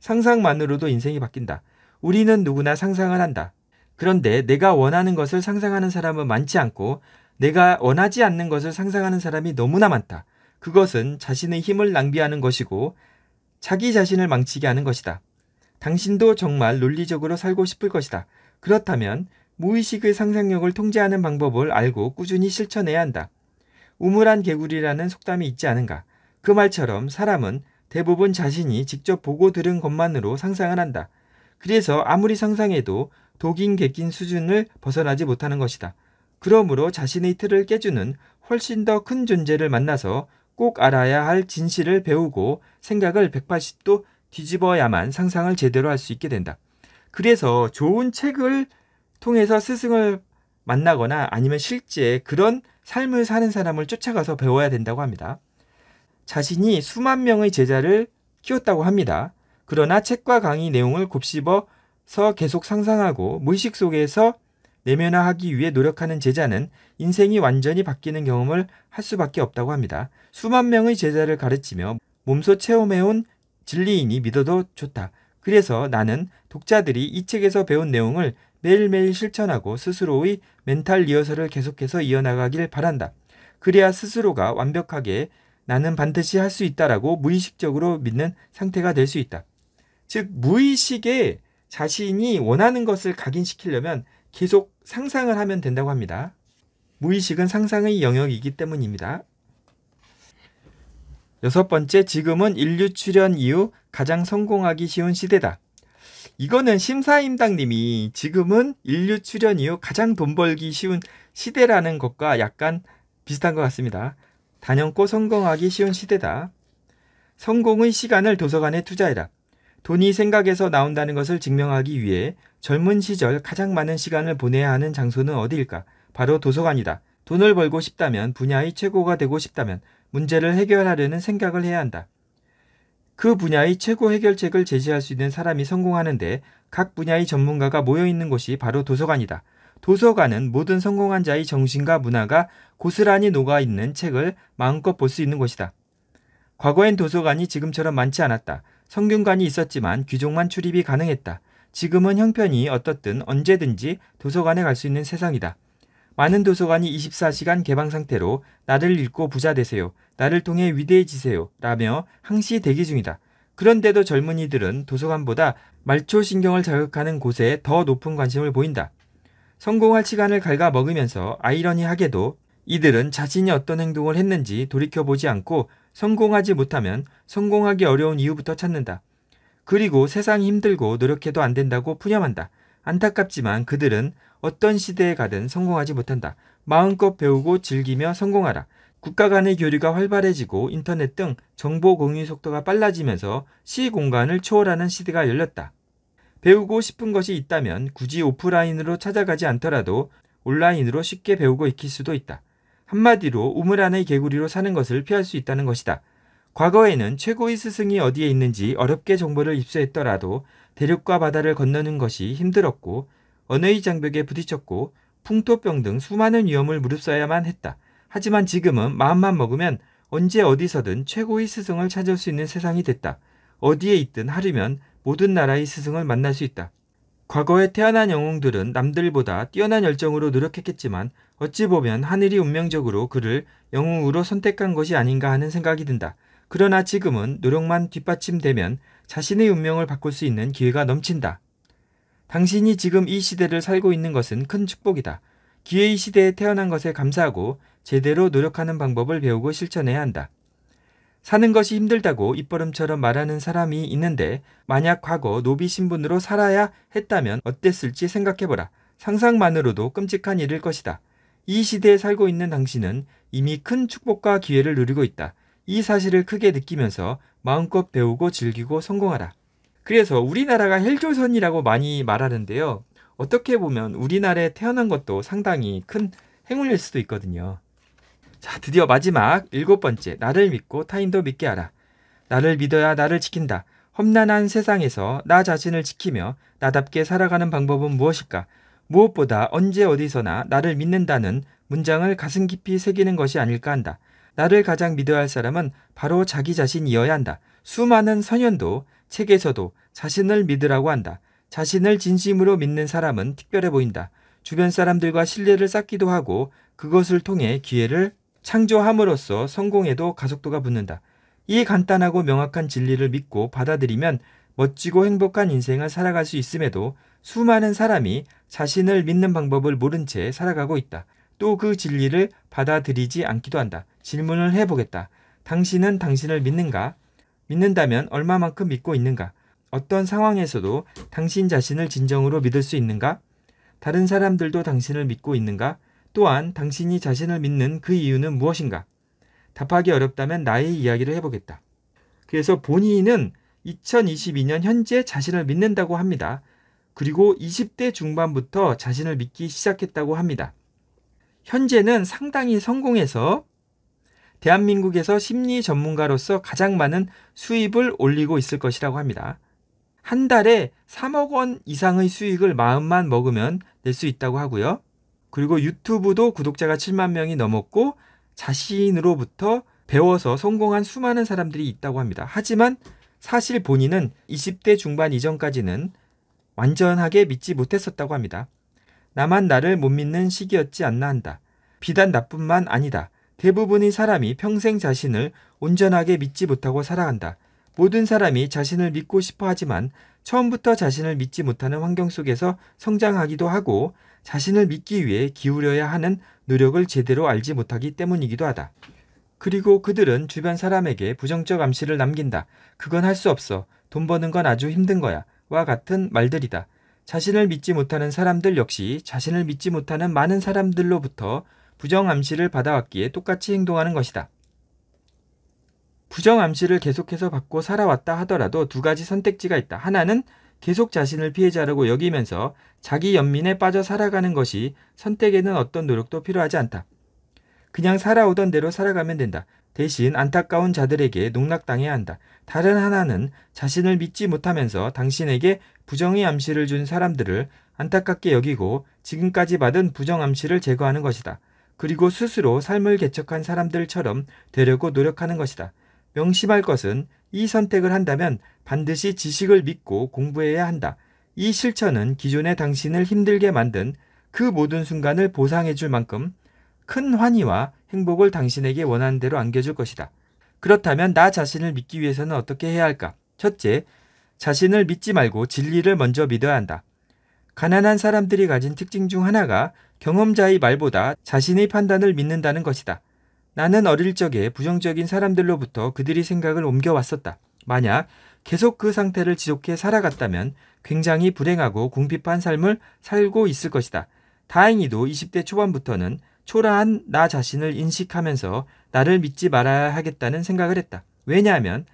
Speaker 1: 상상만으로도 인생이 바뀐다. 우리는 누구나 상상을 한다. 그런데 내가 원하는 것을 상상하는 사람은 많지 않고 내가 원하지 않는 것을 상상하는 사람이 너무나 많다. 그것은 자신의 힘을 낭비하는 것이고 자기 자신을 망치게 하는 것이다. 당신도 정말 논리적으로 살고 싶을 것이다. 그렇다면 무의식의 상상력을 통제하는 방법을 알고 꾸준히 실천해야 한다. 우물안 개구리라는 속담이 있지 않은가. 그 말처럼 사람은 대부분 자신이 직접 보고 들은 것만으로 상상을 한다. 그래서 아무리 상상해도 독인 객인 수준을 벗어나지 못하는 것이다. 그러므로 자신의 틀을 깨주는 훨씬 더 큰 존재를 만나서 꼭 알아야 할 진실을 배우고 생각을 180도 뒤집어야만 상상을 제대로 할 수 있게 된다. 그래서 좋은 책을 통해서 스승을 만나거나 아니면 실제 그런 삶을 사는 사람을 쫓아가서 배워야 된다고 합니다. 자신이 수만 명의 제자를 키웠다고 합니다. 그러나 책과 강의 내용을 곱씹어서 계속 상상하고 무의식 속에서 내면화하기 위해 노력하는 제자는 인생이 완전히 바뀌는 경험을 할 수밖에 없다고 합니다. 수만 명의 제자를 가르치며 몸소 체험해온 진리인이 믿어도 좋다. 그래서 나는 독자들이 이 책에서 배운 내용을 매일매일 실천하고 스스로의 멘탈 리허설을 계속해서 이어나가길 바란다. 그래야 스스로가 완벽하게 나는 반드시 할 수 있다라고 무의식적으로 믿는 상태가 될 수 있다. 즉, 무의식에 자신이 원하는 것을 각인시키려면 계속 상상을 하면 된다고 합니다. 무의식은 상상의 영역이기 때문입니다. 여섯 번째, 지금은 인류 출현 이후 가장 성공하기 쉬운 시대다. 이거는 심사임당님이 지금은 인류 출현 이후 가장 돈 벌기 쉬운 시대라는 것과 약간 비슷한 것 같습니다. 단연코 성공하기 쉬운 시대다. 성공의 시간을 도서관에 투자해라. 돈이 생각에서 나온다는 것을 증명하기 위해 젊은 시절 가장 많은 시간을 보내야 하는 장소는 어디일까? 바로 도서관이다. 돈을 벌고 싶다면 분야의 최고가 되고 싶다면 문제를 해결하려는 생각을 해야 한다. 그 분야의 최고 해결책을 제시할 수 있는 사람이 성공하는데 각 분야의 전문가가 모여 있는 곳이 바로 도서관이다. 도서관은 모든 성공한 자의 정신과 문화가 고스란히 녹아 있는 책을 마음껏 볼 수 있는 곳이다. 과거엔 도서관이 지금처럼 많지 않았다. 성균관이 있었지만 귀족만 출입이 가능했다. 지금은 형편이 어떻든 언제든지 도서관에 갈 수 있는 세상이다. 많은 도서관이 24시간 개방 상태로 나를 읽고 부자 되세요. 나를 통해 위대해지세요. 라며 항시 대기 중이다. 그런데도 젊은이들은 도서관보다 말초 신경을 자극하는 곳에 더 높은 관심을 보인다. 성공할 시간을 갉아 먹으면서 아이러니하게도 이들은 자신이 어떤 행동을 했는지 돌이켜보지 않고 성공하지 못하면 성공하기 어려운 이유부터 찾는다. 그리고 세상이 힘들고 노력해도 안 된다고 푸념한다. 안타깝지만 그들은 어떤 시대에 가든 성공하지 못한다. 마음껏 배우고 즐기며 성공하라. 국가 간의 교류가 활발해지고 인터넷 등 정보 공유 속도가 빨라지면서 시 공간을 초월하는 시대가 열렸다. 배우고 싶은 것이 있다면 굳이 오프라인으로 찾아가지 않더라도 온라인으로 쉽게 배우고 익힐 수도 있다. 한마디로 우물 안의 개구리로 사는 것을 피할 수 있다는 것이다. 과거에는 최고의 스승이 어디에 있는지 어렵게 정보를 입수했더라도 대륙과 바다를 건너는 것이 힘들었고 언어의 장벽에 부딪혔고 풍토병 등 수많은 위험을 무릅써야만 했다. 하지만 지금은 마음만 먹으면 언제 어디서든 최고의 스승을 찾을 수 있는 세상이 됐다. 어디에 있든 하려면 모든 나라의 스승을 만날 수 있다. 과거에 태어난 영웅들은 남들보다 뛰어난 열정으로 노력했겠지만 어찌 보면 하늘이 운명적으로 그를 영웅으로 선택한 것이 아닌가 하는 생각이 든다. 그러나 지금은 노력만 뒷받침되면 자신의 운명을 바꿀 수 있는 기회가 넘친다. 당신이 지금 이 시대를 살고 있는 것은 큰 축복이다. 기회의 시대에 태어난 것에 감사하고 제대로 노력하는 방법을 배우고 실천해야 한다. 사는 것이 힘들다고 입버름처럼 말하는 사람이 있는데 만약 과거 노비 신분으로 살아야 했다면 어땠을지 생각해보라. 상상만으로도 끔찍한 일일 것이다. 이 시대에 살고 있는 당신은 이미 큰 축복과 기회를 누리고 있다. 이 사실을 크게 느끼면서 마음껏 배우고 즐기고 성공하라. 그래서 우리나라가 헬조선이라고 많이 말하는데요. 어떻게 보면 우리나라에 태어난 것도 상당히 큰 행운일 수도 있거든요. 자, 드디어 마지막 일곱 번째. 나를 믿고 타인도 믿게 하라. 나를 믿어야 나를 지킨다. 험난한 세상에서 나 자신을 지키며 나답게 살아가는 방법은 무엇일까? 무엇보다 언제 어디서나 나를 믿는다는 문장을 가슴 깊이 새기는 것이 아닐까 한다. 나를 가장 믿어야 할 사람은 바로 자기 자신이어야 한다. 수많은 선현도 책에서도 자신을 믿으라고 한다. 자신을 진심으로 믿는 사람은 특별해 보인다. 주변 사람들과 신뢰를 쌓기도 하고 그것을 통해 기회를 창조함으로써 성공에도 가속도가 붙는다. 이 간단하고 명확한 진리를 믿고 받아들이면 멋지고 행복한 인생을 살아갈 수 있음에도 수많은 사람이 자신을 믿는 방법을 모른 채 살아가고 있다. 또 그 진리를 받아들이지 않기도 한다. 질문을 해보겠다. 당신은 당신을 믿는가? 믿는다면 얼마만큼 믿고 있는가? 어떤 상황에서도 당신 자신을 진정으로 믿을 수 있는가? 다른 사람들도 당신을 믿고 있는가? 또한 당신이 자신을 믿는 그 이유는 무엇인가? 답하기 어렵다면 나의 이야기를 해보겠다. 그래서 본인은 2022년 현재 자신을 믿는다고 합니다. 그리고 20대 중반부터 자신을 믿기 시작했다고 합니다. 현재는 상당히 성공해서 대한민국에서 심리 전문가로서 가장 많은 수입을 올리고 있을 것이라고 합니다. 한 달에 3억 원 이상의 수익을 마음만 먹으면 낼 수 있다고 하고요. 그리고 유튜브도 구독자가 7만 명이 넘었고 자신으로부터 배워서 성공한 수많은 사람들이 있다고 합니다. 하지만 사실 본인은 20대 중반 이전까지는 완전하게 믿지 못했었다고 합니다. 나만 나를 못 믿는 시기였지 않나 한다. 비단 나뿐만 아니다. 대부분의 사람이 평생 자신을 온전하게 믿지 못하고 살아간다. 모든 사람이 자신을 믿고 싶어 하지만 처음부터 자신을 믿지 못하는 환경 속에서 성장하기도 하고 자신을 믿기 위해 기울여야 하는 노력을 제대로 알지 못하기 때문이기도 하다. 그리고 그들은 주변 사람에게 부정적 암시를 남긴다. 그건 할 수 없어. 돈 버는 건 아주 힘든 거야. 와 같은 말들이다. 자신을 믿지 못하는 사람들 역시 자신을 믿지 못하는 많은 사람들로부터 부정 암시를 받아왔기에 똑같이 행동하는 것이다. 부정 암시를 계속해서 받고 살아왔다 하더라도 두 가지 선택지가 있다. 하나는 계속 자신을 피해자라고 여기면서 자기 연민에 빠져 살아가는 것이 선택에는 어떤 노력도 필요하지 않다. 그냥 살아오던 대로 살아가면 된다. 대신 안타까운 자들에게 농락당해야 한다. 다른 하나는 자신을 믿지 못하면서 당신에게 부정의 암시를 준 사람들을 안타깝게 여기고 지금까지 받은 부정 암시를 제거하는 것이다. 그리고 스스로 삶을 개척한 사람들처럼 되려고 노력하는 것이다. 명심할 것은 이 선택을 한다면 반드시 지식을 믿고 공부해야 한다. 이 실천은 기존의 당신을 힘들게 만든 그 모든 순간을 보상해 줄 만큼 큰 환희와 행복을 당신에게 원하는 대로 안겨줄 것이다. 그렇다면 나 자신을 믿기 위해서는 어떻게 해야 할까? 첫째, 자신을 믿지 말고 진리를 먼저 믿어야 한다. 가난한 사람들이 가진 특징 중 하나가 경험자의 말보다 자신의 판단을 믿는다는 것이다. 나는 어릴 적에 부정적인 사람들로부터 그들이 생각을 옮겨왔었다. 만약 계속 그 상태를 지속해 살아갔다면 굉장히 불행하고 궁핍한 삶을 살고 있을 것이다. 다행히도 20대 초반부터는 초라한 나 자신을 인식하면서 나를 믿지 말아야 하겠다는 생각을 했다. 왜냐하면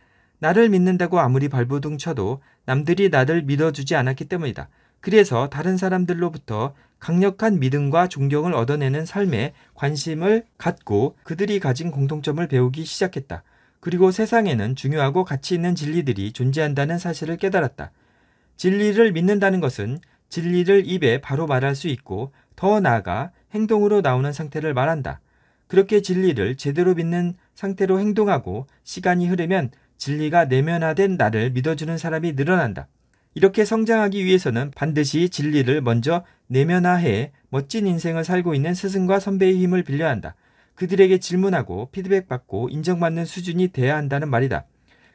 Speaker 1: 나를 믿는다고 아무리 발버둥 쳐도 남들이 나를 믿어주지 않았기 때문이다. 그래서 다른 사람들로부터 강력한 믿음과 존경을 얻어내는 삶에 관심을 갖고 그들이 가진 공통점을 배우기 시작했다. 그리고 세상에는 중요하고 가치 있는 진리들이 존재한다는 사실을 깨달았다. 진리를 믿는다는 것은 진리를 입에 바로 말할 수 있고 더 나아가 행동으로 나오는 상태를 말한다. 그렇게 진리를 제대로 믿는 상태로 행동하고 시간이 흐르면 진리가 내면화된 나를 믿어주는 사람이 늘어난다. 이렇게 성장하기 위해서는 반드시 진리를 먼저 내면화해 멋진 인생을 살고 있는 스승과 선배의 힘을 빌려야 한다. 그들에게 질문하고 피드백받고 인정받는 수준이 돼야 한다는 말이다.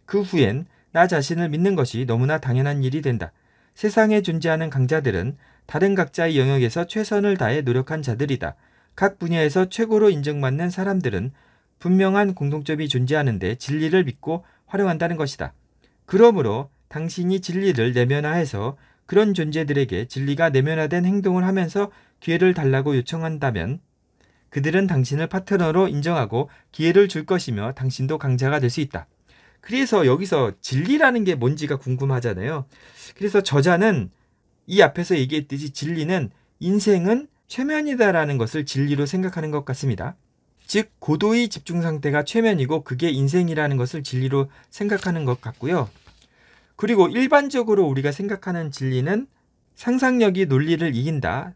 Speaker 1: 그 후엔 나 자신을 믿는 것이 너무나 당연한 일이 된다. 세상에 존재하는 강자들은 다른 각자의 영역에서 최선을 다해 노력한 자들이다. 각 분야에서 최고로 인정받는 사람들은 분명한 공동점이 존재하는데 진리를 믿고 활용한다는 것이다. 그러므로 당신이 진리를 내면화해서 그런 존재들에게 진리가 내면화된 행동을 하면서 기회를 달라고 요청한다면 그들은 당신을 파트너로 인정하고 기회를 줄 것이며 당신도 강자가 될 수 있다. 그래서 여기서 진리라는 게 뭔지가 궁금하잖아요. 그래서 저자는 이 앞에서 얘기했듯이 진리는 인생은 최면이다라는 것을 진리로 생각하는 것 같습니다. 즉, 고도의 집중 상태가 최면이고 그게 인생이라는 것을 진리로 생각하는 것 같고요. 그리고 일반적으로 우리가 생각하는 진리는 상상력이 논리를 이긴다.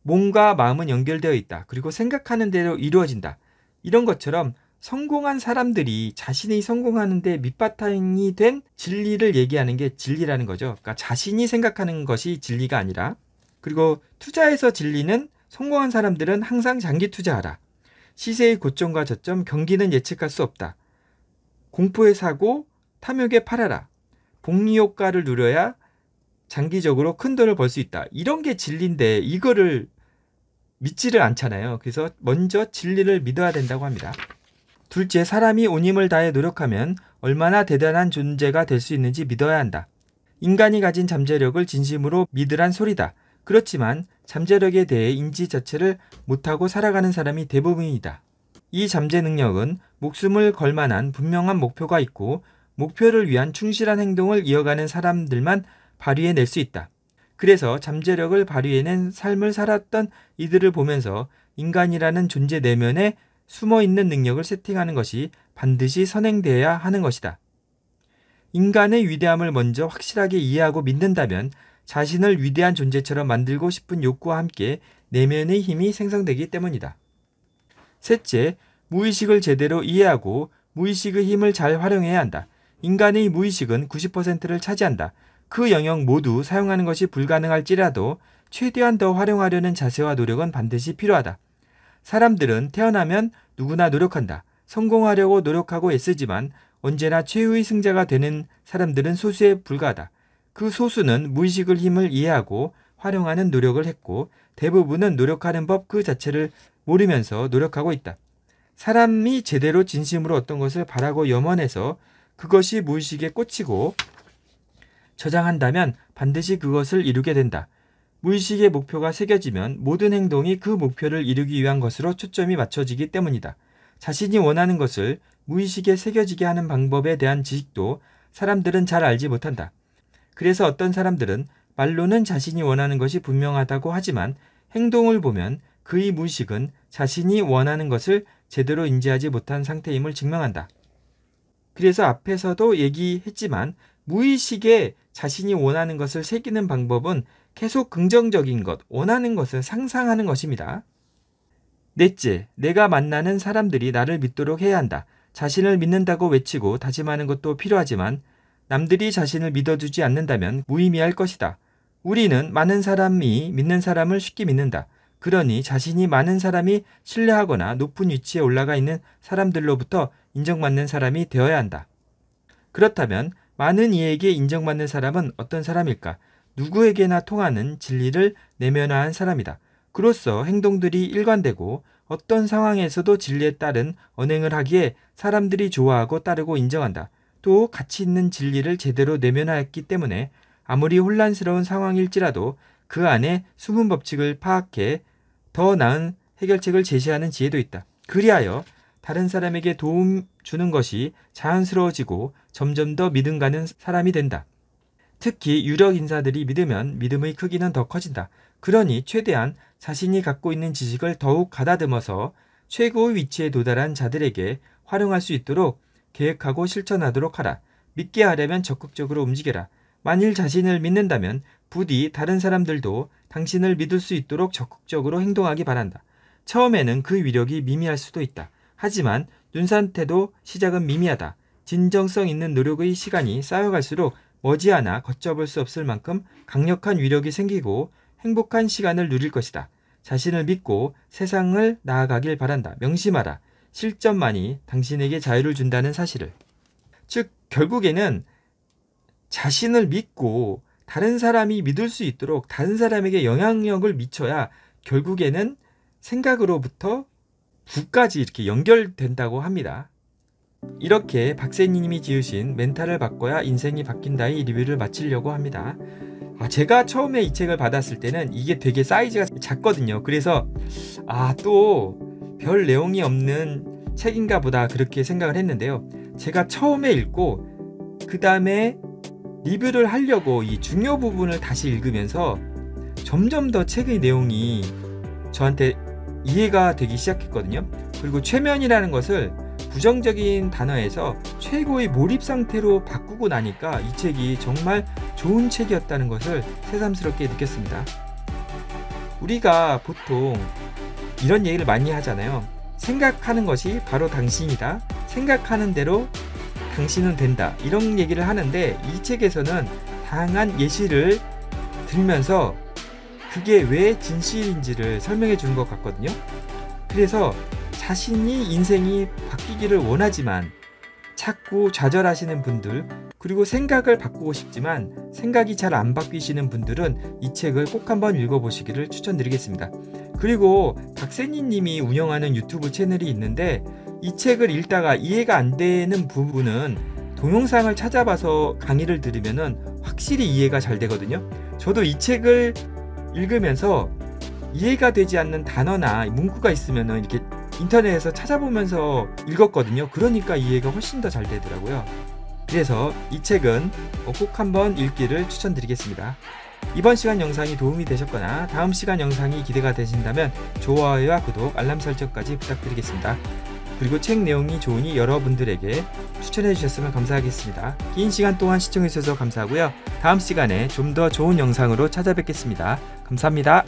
Speaker 1: 몸과 마음은 연결되어 있다. 그리고 생각하는 대로 이루어진다. 이런 것처럼 성공한 사람들이 자신이 성공하는데 밑바탕이 된 진리를 얘기하는 게 진리라는 거죠. 그러니까 자신이 생각하는 것이 진리가 아니라 그리고 투자에서 진리는 성공한 사람들은 항상 장기 투자하라. 시세의 고점과 저점, 경기는 예측할 수 없다. 공포에 사고, 탐욕에 팔아라. 복리 효과를 누려야 장기적으로 큰 돈을 벌 수 있다. 이런 게 진리인데 이거를 믿지를 않잖아요. 그래서 먼저 진리를 믿어야 된다고 합니다. 둘째, 사람이 온 힘을 다해 노력하면 얼마나 대단한 존재가 될 수 있는지 믿어야 한다. 인간이 가진 잠재력을 진심으로 믿으란 소리다. 그렇지만 잠재력에 대해 인지 자체를 못하고 살아가는 사람이 대부분이다. 이 잠재 능력은 목숨을 걸 만한 분명한 목표가 있고 목표를 위한 충실한 행동을 이어가는 사람들만 발휘해낼 수 있다. 그래서 잠재력을 발휘해낸 삶을 살았던 이들을 보면서 인간이라는 존재 내면에 숨어 있는 능력을 세팅하는 것이 반드시 선행돼야 하는 것이다. 인간의 위대함을 먼저 확실하게 이해하고 믿는다면 자신을 위대한 존재처럼 만들고 싶은 욕구와 함께 내면의 힘이 생성되기 때문이다. 셋째, 무의식을 제대로 이해하고 무의식의 힘을 잘 활용해야 한다. 인간의 무의식은 90%를 차지한다. 그 영역 모두 사용하는 것이 불가능할지라도 최대한 더 활용하려는 자세와 노력은 반드시 필요하다. 사람들은 태어나면 누구나 노력한다. 성공하려고 노력하고 애쓰지만 언제나 최후의 승자가 되는 사람들은 소수에 불과하다. 그 소수는 무의식을 힘을 이해하고 활용하는 노력을 했고 대부분은 노력하는 법 그 자체를 모르면서 노력하고 있다. 사람이 제대로 진심으로 어떤 것을 바라고 염원해서 그것이 무의식에 꽂히고 저장한다면 반드시 그것을 이루게 된다. 무의식의 목표가 새겨지면 모든 행동이 그 목표를 이루기 위한 것으로 초점이 맞춰지기 때문이다. 자신이 원하는 것을 무의식에 새겨지게 하는 방법에 대한 지식도 사람들은 잘 알지 못한다. 그래서 어떤 사람들은 말로는 자신이 원하는 것이 분명하다고 하지만 행동을 보면 그의 무의식은 자신이 원하는 것을 제대로 인지하지 못한 상태임을 증명한다. 그래서 앞에서도 얘기했지만 무의식에 자신이 원하는 것을 새기는 방법은 계속 긍정적인 것, 원하는 것을 상상하는 것입니다. 넷째, 내가 만나는 사람들이 나를 믿도록 해야 한다. 자신을 믿는다고 외치고 다짐하는 것도 필요하지만 남들이 자신을 믿어주지 않는다면 무의미할 것이다. 우리는 많은 사람이 믿는 사람을 쉽게 믿는다. 그러니 자신이 많은 사람이 신뢰하거나 높은 위치에 올라가 있는 사람들로부터 인정받는 사람이 되어야 한다. 그렇다면 많은 이에게 인정받는 사람은 어떤 사람일까? 누구에게나 통하는 진리를 내면화한 사람이다. 그로써 행동들이 일관되고 어떤 상황에서도 진리에 따른 언행을 하기에 사람들이 좋아하고 따르고 인정한다. 또 가치 있는 진리를 제대로 내면화했기 때문에 아무리 혼란스러운 상황일지라도 그 안에 숨은 법칙을 파악해 더 나은 해결책을 제시하는 지혜도 있다. 그리하여 다른 사람에게 도움 주는 것이 자연스러워지고 점점 더 믿음 가는 사람이 된다. 특히 유력 인사들이 믿으면 믿음의 크기는 더 커진다. 그러니 최대한 자신이 갖고 있는 지식을 더욱 가다듬어서 최고의 위치에 도달한 자들에게 활용할 수 있도록 계획하고 실천하도록 하라. 믿게 하려면 적극적으로 움직여라. 만일 자신을 믿는다면 부디 다른 사람들도 당신을 믿을 수 있도록 적극적으로 행동하기 바란다. 처음에는 그 위력이 미미할 수도 있다. 하지만 눈산태도 시작은 미미하다. 진정성 있는 노력의 시간이 쌓여갈수록 머지않아 걷잡을 수 없을 만큼 강력한 위력이 생기고 행복한 시간을 누릴 것이다. 자신을 믿고 세상을 나아가길 바란다. 명심하라. 실전만이 당신에게 자유를 준다는 사실을. 즉, 결국에는 자신을 믿고 다른 사람이 믿을 수 있도록 다른 사람에게 영향력을 미쳐야 결국에는 생각으로부터 9까지 이렇게 연결된다고 합니다. 이렇게 박세니님이 지으신 멘탈을 바꿔야 인생이 바뀐다의 리뷰를 마치려고 합니다. 아, 제가 처음에 이 책을 받았을 때는 이게 되게 사이즈가 작거든요. 그래서 아 또 별 내용이 없는 책인가 보다 그렇게 생각을 했는데요. 제가 처음에 읽고 그 다음에 리뷰를 하려고 이 중요 부분을 다시 읽으면서 점점 더 책의 내용이 저한테 이해가 되기 시작했거든요. 그리고 최면이라는 것을 부정적인 단어에서 최고의 몰입 상태로 바꾸고 나니까 이 책이 정말 좋은 책이었다는 것을 새삼스럽게 느꼈습니다. 우리가 보통 이런 얘기를 많이 하잖아요. 생각하는 것이 바로 당신이다. 생각하는 대로 당신은 된다. 이런 얘기를 하는데 이 책에서는 다양한 예시를 들면서 그게 왜 진실인지를 설명해 주는 것 같거든요. 그래서 자신이 인생이 바뀌기를 원하지만 자꾸 좌절하시는 분들 그리고 생각을 바꾸고 싶지만 생각이 잘 안 바뀌시는 분들은 이 책을 꼭 한번 읽어보시기를 추천드리겠습니다. 그리고 박세니님이 운영하는 유튜브 채널이 있는데 이 책을 읽다가 이해가 안 되는 부분은 동영상을 찾아봐서 강의를 들으면 확실히 이해가 잘 되거든요. 저도 이 책을 읽으면서 이해가 되지 않는 단어나 문구가 있으면 이렇게 인터넷에서 찾아보면서 읽었거든요. 그러니까 이해가 훨씬 더 잘 되더라고요. 그래서 이 책은 어, 꼭 한번 읽기를 추천드리겠습니다. 이번 시간 영상이 도움이 되셨거나 다음 시간 영상이 기대가 되신다면 좋아요와 구독, 알람 설정까지 부탁드리겠습니다. 그리고 책 내용이 좋으니 여러분들에게 추천해 주셨으면 감사하겠습니다. 긴 시간 동안 시청해 주셔서 감사하고요. 다음 시간에 좀 더 좋은 영상으로 찾아뵙겠습니다. 감사합니다.